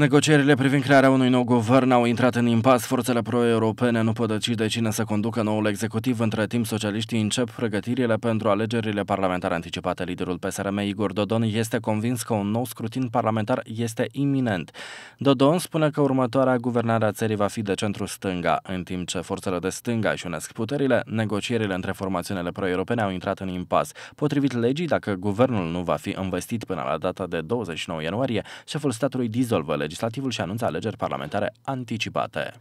Negocierile privind crearea unui nou guvern au intrat în impas. Forțele pro-europene nu pot decide cine să conducă noul executiv. Între timp, socialiștii încep pregătirile pentru alegerile parlamentare anticipate. Liderul PSRM, Igor Dodon, este convins că un nou scrutin parlamentar este iminent. Dodon spune că următoarea guvernare a țării va fi de centru stânga, în timp ce forțele de stânga își unesc puterile, negocierile între formațiunile pro-europene au intrat în impas. Potrivit legii, dacă guvernul nu va fi investit până la data de 29 ianuarie, șeful statului dizolvă legislativul și anunță alegeri parlamentare anticipate.